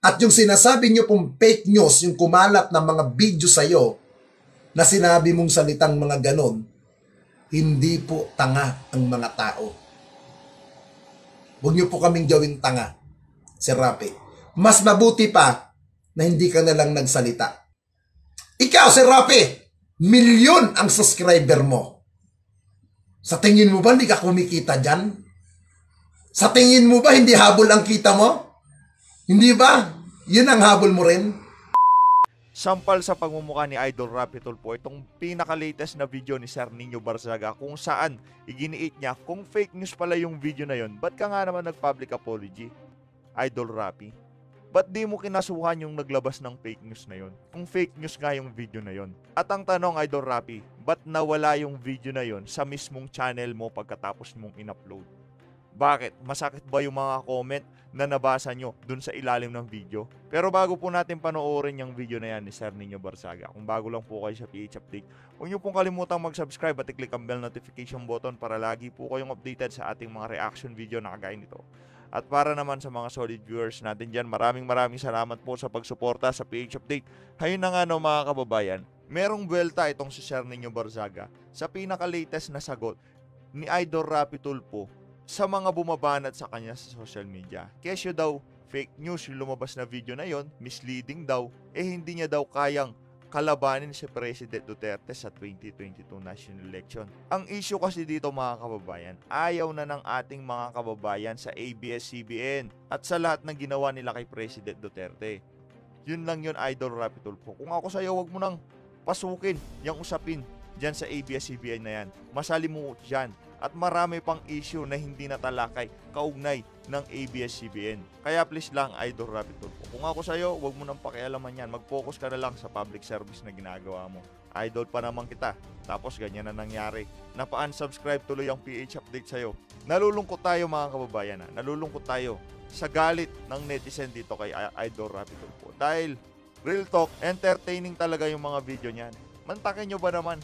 At yung sinasabi nyo pong fake news, yung kumalat ng mga video sa'yo na sinabi mong salitang mga ganon, hindi po tanga ang mga tao. Huwag nyo po kaming gawin tanga, Sir Rapi. Mas mabuti pa na hindi ka na lang nagsalita. Ikaw, Sir Rapi, milyon ang subscriber mo. Sa tingin mo ba hindi ka kumikita dyan? Sa tingin mo ba hindi habol ang kita mo? Hindi ba? Yun ang habol mo rin. Sampal sa pagmumukha ni Idol Rapitol po itong pinaka-latest na video ni Sir Ninyo Barzaga kung saan iginiit niya kung fake news pala yung video na yon. Ba't ka nga naman nag-public apology, Idol Rapi? Ba't di mo kinasuhan yung naglabas ng fake news na yon? Kung fake news nga yung video na yon. At ang tanong, Idol Rapi, ba't nawala yung video na yon sa mismong channel mo pagkatapos mong in-upload? Bakit? Masakit ba yung mga comment na nabasa nyo dun sa ilalim ng video? Pero bago po natin panoorin yung video na yan ni Sir Nino Barsaga, kung bago lang po kayo sa PH Update, huwag nyo pong kalimutang mag-subscribe at i-click ang bell notification button para lagi po kayong updated sa ating mga reaction video na kagaya nito. At para naman sa mga solid viewers natin dyan, maraming maraming salamat po sa pagsuporta sa PH Update. Hayun na nga no mga kababayan, merong buwelta itong si Sir Nino Barzaga sa pinaka-latest na sagot ni Idol Rapitulpo sa mga bumabanat sa kanya sa social media. Kesyo daw, fake news yung lumabas na video na yon, misleading daw, eh hindi niya daw kayang kalabanin si President Duterte sa 2022 national election. Ang issue kasi dito mga kababayan, ayaw na ng ating mga kababayan sa ABS-CBN at sa lahat ng ginawa nila kay President Duterte. Yun lang yun, Idol Rapid Tulfo. Kung ako sa'yo, wag mo nang pasukin yung usapin dyan sa ABS-CBN na yan. Masali mo dyan at marami pang issue na hindi natalakay kaugnay ng ABS-CBN. Kaya please lang, Idol Rapid Tulfo. Kung ako sa'yo, huwag mo nang pakialaman yan. Mag-focus ka na lang sa public service na ginagawa mo. Idol pa naman kita. Tapos ganyan na nangyari. Napa-unsubscribe tuloy ang PH update sa'yo. Nalulungkot tayo mga kababayan. Ha? Nalulungkot tayo sa galit ng netizen dito kay Idol Rapid po. Dahil, real talk, entertaining talaga yung mga video niyan. Mantakin nyo ba naman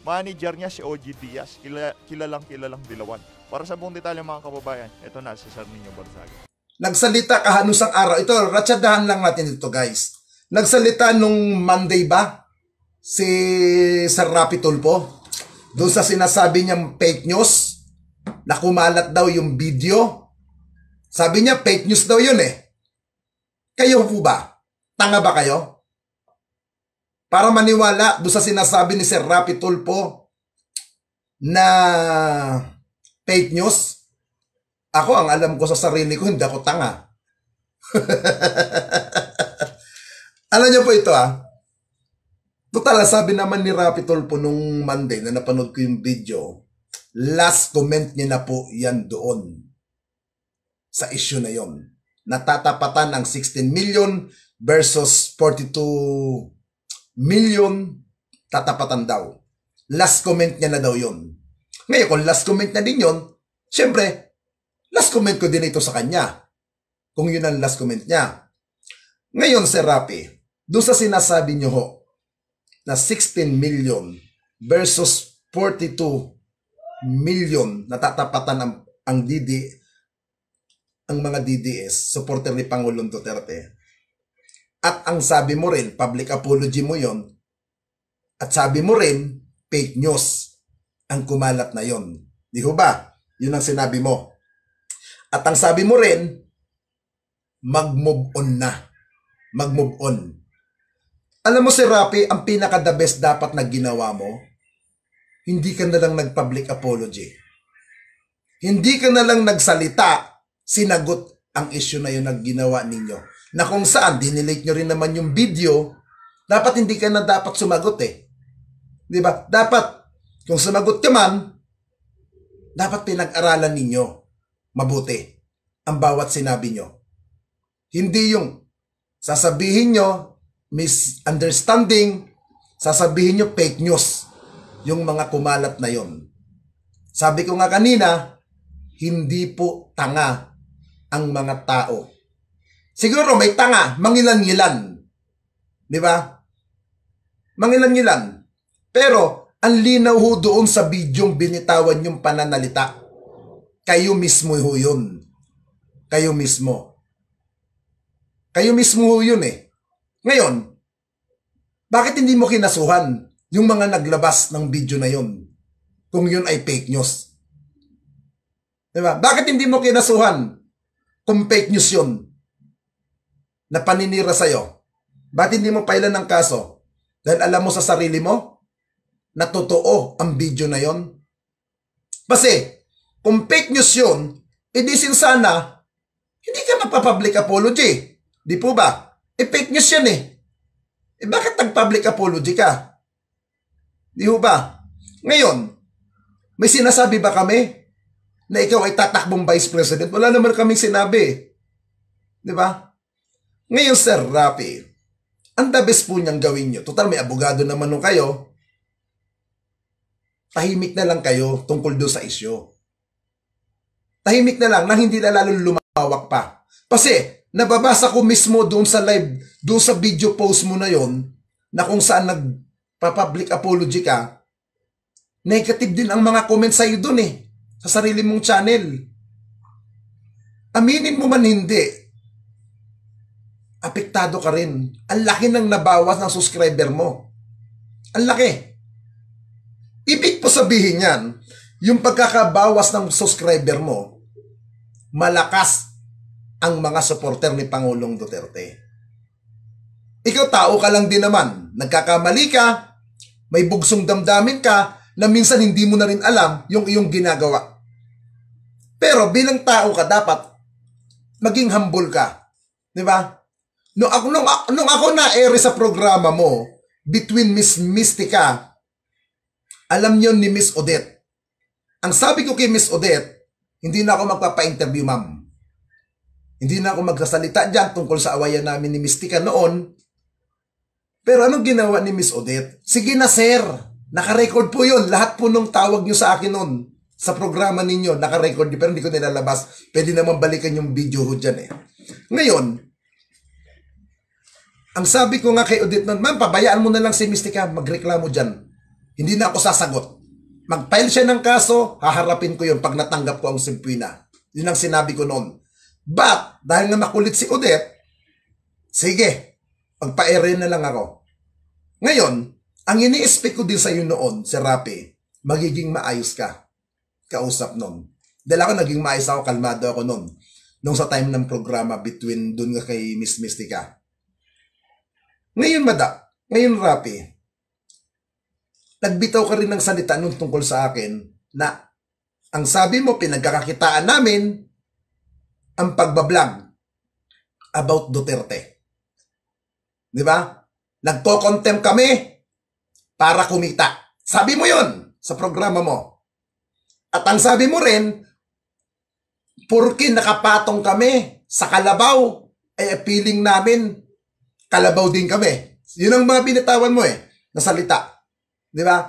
Manager niya si OG Diaz, kila, kilalang kilalang dilawan. Para sa buong detalye mga kababayan, ito na si Sir Ninyo Barzaga. Nagsalita kahanusang araw. Ito, ratsadahan lang natin ito guys. Nagsalita nung Monday ba? Si Sir Rapi Tulpo. Doon sa sinasabi niyang fake news na kumalat daw yung video. Sabi niya fake news daw yun eh. Kayo po ba? Tanga ba kayo? para maniwala do sa sinasabi ni Sir Rapi Tulpo na fake news. Ako, ang alam ko sa sarili ko, hindi ako tanga. alam niyo po ito ah. Total, sabi naman ni Rapi Tulpo nung Monday na napanood ko yung video, last comment niya na po yan doon sa issue na yon. Natatapatan ang 16 million versus 42 million tatapatan daw. Last comment niya na daw yon. Ngayon, kung last comment na din yon, syempre, last comment ko din ito sa kanya. Kung yun ang last comment niya. Ngayon, Sir Rapi, doon sa sinasabi niyo ho, na 16 million versus 42 million na tatapatan ang, ang DD ang mga DDS supporter ni Pangulong Duterte at ang sabi mo rin, public apology mo yon. At sabi mo rin, fake news ang kumalat na yon. Di ba? Yun ang sinabi mo. At ang sabi mo rin, mag-move on na. Mag-move on. Alam mo si Rapi, ang pinaka-the best dapat na ginawa mo, hindi ka na lang nag-public apology. Hindi ka na lang nagsalita, sinagot ang issue na yun na ginawa ninyo na kung saan dinelete nyo rin naman yung video, dapat hindi ka na dapat sumagot eh. Di ba? Dapat, kung sumagot ka man, dapat pinag-aralan ninyo mabuti ang bawat sinabi nyo. Hindi yung sasabihin nyo misunderstanding, sasabihin nyo fake news yung mga kumalat na yon. Sabi ko nga kanina, hindi po tanga ang mga tao Siguro may tanga, mangilan-ngilan. Di ba? Mangilan-ngilan. Pero, ang linaw ho doon sa bidyong binitawan yung pananalita. Kayo mismo ho yun. Kayo mismo. Kayo mismo ho yun eh. Ngayon, bakit hindi mo kinasuhan yung mga naglabas ng video na yun? Kung yun ay fake news. Diba? Bakit hindi mo kinasuhan kung fake news yun? na paninira sa'yo? Ba't hindi mo pailan ng kaso? Dahil alam mo sa sarili mo na totoo ang video na yon? Kasi, kung fake news yun, edi sana, hindi ka magpa-public apology. Di po ba? E fake news yan eh. E bakit nag-public apology ka? Di ho ba? Ngayon, may sinasabi ba kami na ikaw ay tatakbong vice president? Wala naman kaming sinabi. Eh. Di ba? Ngayon, Sir Rafi, ang the best po niyang gawin nyo, total may abogado naman nung kayo, tahimik na lang kayo tungkol doon sa isyo. Tahimik na lang nang hindi na lalo lumawak pa. Kasi nababasa ko mismo doon sa live, doon sa video post mo na yon na kung saan nagpa-public apology ka, negative din ang mga comments sa'yo doon eh, sa sarili mong channel. Aminin mo man hindi, apektado ka rin. Ang laki ng nabawas ng subscriber mo. Ang laki. Ibig po sabihin yan, yung pagkakabawas ng subscriber mo, malakas ang mga supporter ni Pangulong Duterte. Ikaw tao ka lang din naman. Nagkakamali ka, may bugsong damdamin ka na minsan hindi mo na rin alam yung iyong ginagawa. Pero bilang tao ka dapat maging humble ka. 'Di ba? No, ako, nung, nung ako na ere sa programa mo, between Miss Mystica, alam yon ni Miss Odette. Ang sabi ko kay Miss Odette, hindi na ako magpapa-interview, ma'am. Hindi na ako magsasalita dyan tungkol sa awayan namin ni Mystica noon. Pero anong ginawa ni Miss Odette? Sige na, sir. Nakarecord po yon Lahat po nung tawag nyo sa akin noon sa programa ninyo, nakarecord nyo, pero hindi ko nilalabas. Pwede naman balikan yung video ho dyan eh. Ngayon, ang sabi ko nga kay Odette, ma'am, pabayaan mo na lang si Mystica, magreklamo dyan. Hindi na ako sasagot. Mag-file siya ng kaso, haharapin ko yun pag natanggap ko ang Simpuina. Yun ang sinabi ko noon. But, dahil nga makulit si Odette, sige, magpa-ere na lang ako. Ngayon, ang ini-expect ko din sa iyo noon, si Rapi, magiging maayos ka. Kausap noon. Dahil ako naging maayos ako, kalmado ako noon. Nung sa time ng programa between dun nga kay Miss Mystica. Ngayon, Mada, ngayon, Rapi, nagbitaw ka rin ng salita nun tungkol sa akin na ang sabi mo, pinagkakakitaan namin ang pagbablog about Duterte. Di ba? Nagko-contempt kami para kumita. Sabi mo yon sa programa mo. At ang sabi mo rin, purki nakapatong kami sa kalabaw, ay eh, feeling namin kalabaw din kami. Yun ang mga pinatawan mo eh, na salita. Di ba?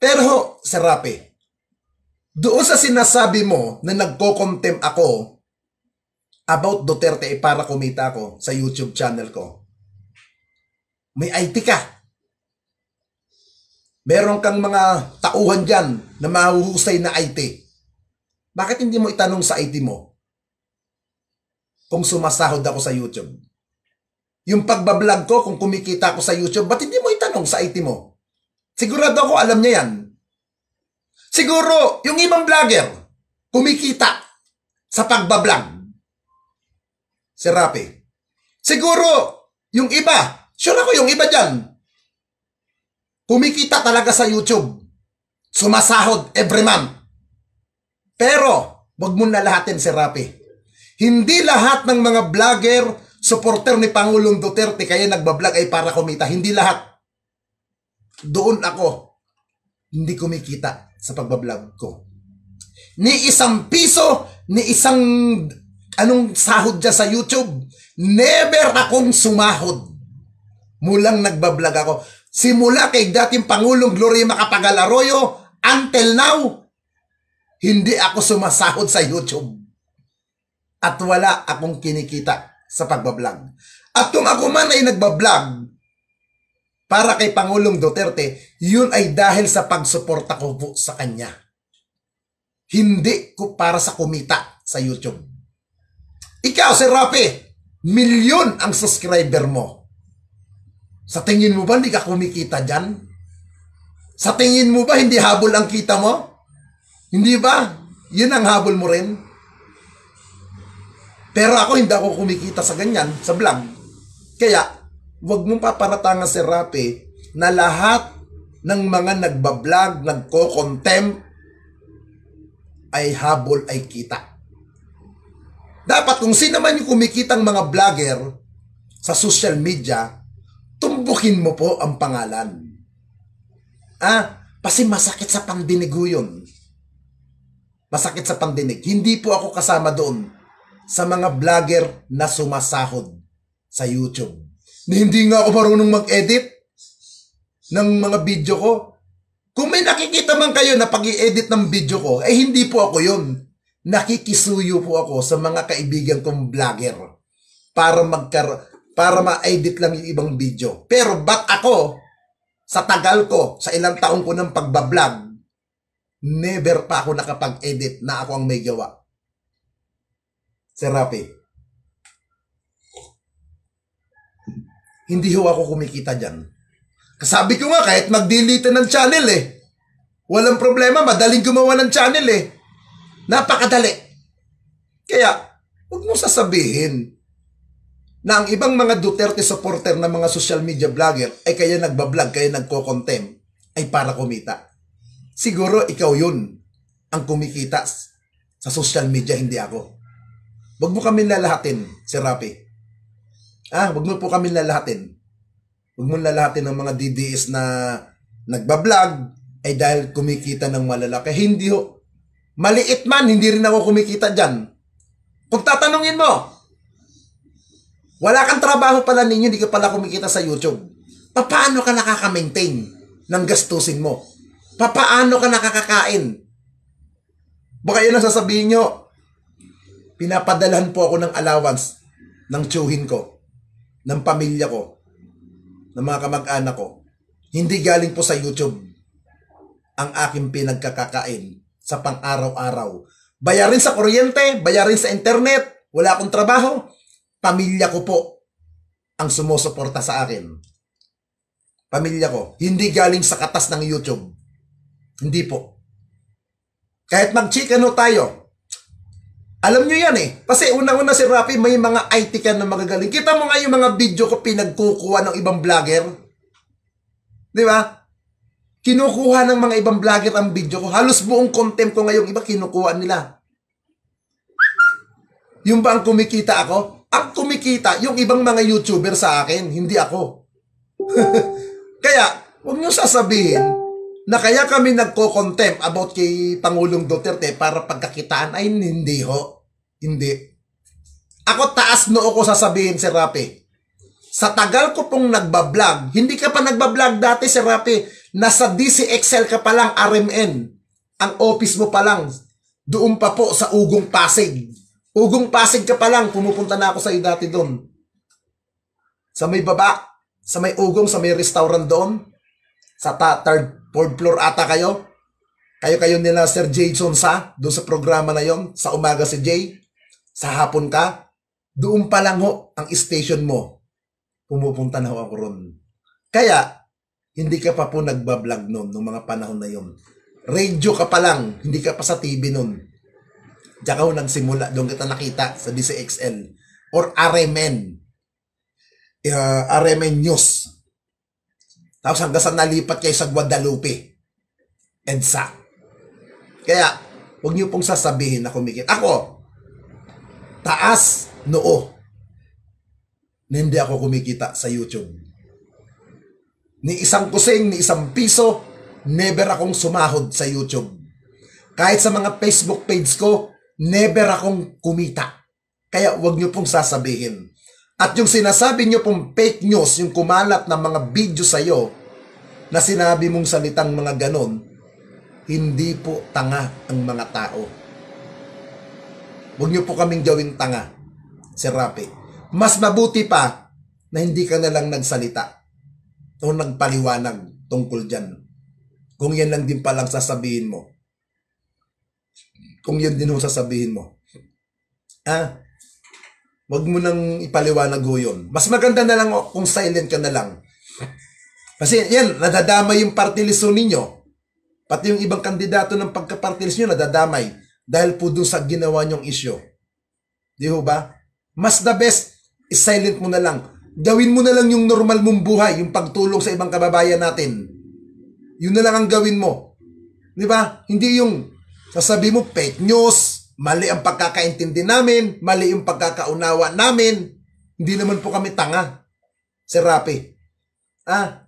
Pero ho, Sir doon sa sinasabi mo na nagko-contempt ako about Duterte eh, para kumita ako sa YouTube channel ko, may IT ka. Meron kang mga tauhan dyan na mahuhusay na IT. Bakit hindi mo itanong sa IT mo kung sumasahod ako sa YouTube? Yung pagbablog ko, kung kumikita ko sa YouTube, ba't hindi mo itanong sa IT mo? Sigurado ako alam niya yan. Siguro, yung ibang vlogger, kumikita sa pagbablog. Si Rapi. Siguro, yung iba, sure ako yung iba dyan, kumikita talaga sa YouTube. Sumasahod every month. Pero, wag mo na lahatin si Rapi. Hindi lahat ng mga vlogger supporter ni Pangulong Duterte kaya nagbablog ay para kumita. Hindi lahat. Doon ako, hindi kumikita sa pagbablog ko. Ni isang piso, ni isang anong sahod dyan sa YouTube, never akong sumahod. Mulang nagbablog ako. Simula kay dating Pangulong Gloria Macapagal Arroyo, until now, hindi ako sumasahod sa YouTube. At wala akong kinikita sa pagbablog. At kung ako man ay nagbablog para kay Pangulong Duterte, yun ay dahil sa pagsuporta ko po sa kanya. Hindi ko para sa kumita sa YouTube. Ikaw, Sir Rafi, milyon ang subscriber mo. Sa tingin mo ba hindi ka kumikita dyan? Sa tingin mo ba hindi habol ang kita mo? Hindi ba? Yun ang habol mo rin? Pero ako hindi ako kumikita sa ganyan, sa vlog. Kaya, wag mong paparatangan si Rapi na lahat ng mga nagbablog, nagko-contempt, ay habol ay kita. Dapat kung sino man yung kumikitang mga vlogger sa social media, tumbukin mo po ang pangalan. Ah, kasi masakit sa pandinig yun. Masakit sa pandinig. Hindi po ako kasama doon sa mga vlogger na sumasahod sa YouTube. Na hindi nga ako marunong mag-edit ng mga video ko. Kung may nakikita man kayo na pag edit ng video ko, eh hindi po ako yun. Nakikisuyo po ako sa mga kaibigan kong vlogger para magkar para ma-edit lang yung ibang video. Pero back ako, sa tagal ko, sa ilang taong ko ng pagbablog, never pa ako nakapag-edit na ako ang may gawa. Sir Rafi. Hindi ho ako kumikita dyan. Kasabi ko nga, kahit mag-delete ng channel eh. Walang problema, madaling gumawa ng channel eh. Napakadali. Kaya, huwag mo sasabihin na ang ibang mga Duterte supporter ng mga social media vlogger ay kaya nagbablog, kaya nagko-content, ay para kumita. Siguro ikaw yun ang kumikita sa social media, hindi ako. Huwag mo kami lalahatin, Sir Rapi. Ah, huwag mo po kami lalahatin. Huwag mo lalahatin ng mga DDS na nagbablog ay dahil kumikita ng malalaki. Hindi ho. Maliit man, hindi rin ako kumikita dyan. Pag tatanungin mo, wala kang trabaho pala ninyo, hindi ka pala kumikita sa YouTube. Paano ka nakaka-maintain ng gastusin mo? Paano ka nakakakain? Baka yun ang sasabihin nyo, Pinapadalhan po ako ng allowance ng tiyuhin ko, ng pamilya ko, ng mga kamag-anak ko. Hindi galing po sa YouTube ang aking pinagkakakain sa pang-araw-araw. Bayarin sa kuryente, bayarin sa internet, wala akong trabaho. Pamilya ko po ang sumusuporta sa akin. Pamilya ko. Hindi galing sa katas ng YouTube. Hindi po. Kahit mag-chicken ho tayo, alam nyo yan eh. Kasi unang-una si Rafi, may mga IT ka na magagaling. Kita mo nga yung mga video ko pinagkukuha ng ibang vlogger. Di ba? Kinukuha ng mga ibang vlogger ang video ko. Halos buong content ko ngayon, iba, kinukuha nila. Yung ba ang kumikita ako? Ang kumikita, yung ibang mga YouTuber sa akin, hindi ako. kaya, huwag nyo sasabihin na kaya kami nagko-contempt about kay Pangulong Duterte para pagkakitaan ay hindi ho. Hindi. Ako taas noo ko sasabihin, si Rapi. Sa tagal ko pong nagbablog, hindi ka pa nagbablog dati, si Rapi. Nasa DCXL ka pa lang, RMN. Ang office mo pa lang. Doon pa po sa Ugong Pasig. Ugong Pasig ka pa lang, pumupunta na ako sa iyo dati doon. Sa may baba, sa may ugong, sa may restaurant doon. Sa ta- third, fourth floor ata kayo. Kayo kayo nila Sir Jason sa, doon sa programa na yon sa umaga si Jay sa hapon ka, doon pa lang ho ang station mo. Pumupunta na ho ako ron. Kaya, hindi ka pa po nagbablog noon, noong mga panahon na yon. Radio ka pa lang, hindi ka pa sa TV noon. Diyan ka ho nagsimula, doon kita nakita sa DCXL or RMN. Uh, eh, RMN News. Tapos hanggang sa nalipat kayo sa Guadalupe. EDSA. Kaya, huwag niyo pong sasabihin na kumikita. Ako, taas noo na hindi ako kumikita sa YouTube. Ni isang kusing, ni isang piso, never akong sumahod sa YouTube. Kahit sa mga Facebook page ko, never akong kumita. Kaya wag nyo pong sasabihin. At yung sinasabi nyo pong fake news, yung kumalat ng mga video sa'yo, na sinabi mong salitang mga ganon, hindi po tanga ang mga tao. Huwag niyo po kaming gawing tanga, Sir Rapi. Mas mabuti pa na hindi ka na lang nagsalita o nagpaliwanag tungkol dyan. Kung yan lang din palang sasabihin mo. Kung yan din mo sasabihin mo. Ah, Huwag mo nang ipaliwanag ho yun. Mas maganda na lang kung silent ka na lang. Kasi yan, nadadamay yung party list ninyo. Pati yung ibang kandidato ng pagka-party list nyo, nadadamay dahil po dun sa ginawa niyong issue. Di ho ba? Mas the best, is silent mo na lang. Gawin mo na lang yung normal mong buhay, yung pagtulong sa ibang kababayan natin. Yun na lang ang gawin mo. Di ba? Hindi yung sasabi mo fake news, mali ang pagkakaintindi namin, mali yung pagkakaunawa namin. Hindi naman po kami tanga. Sir Rapi. Ah,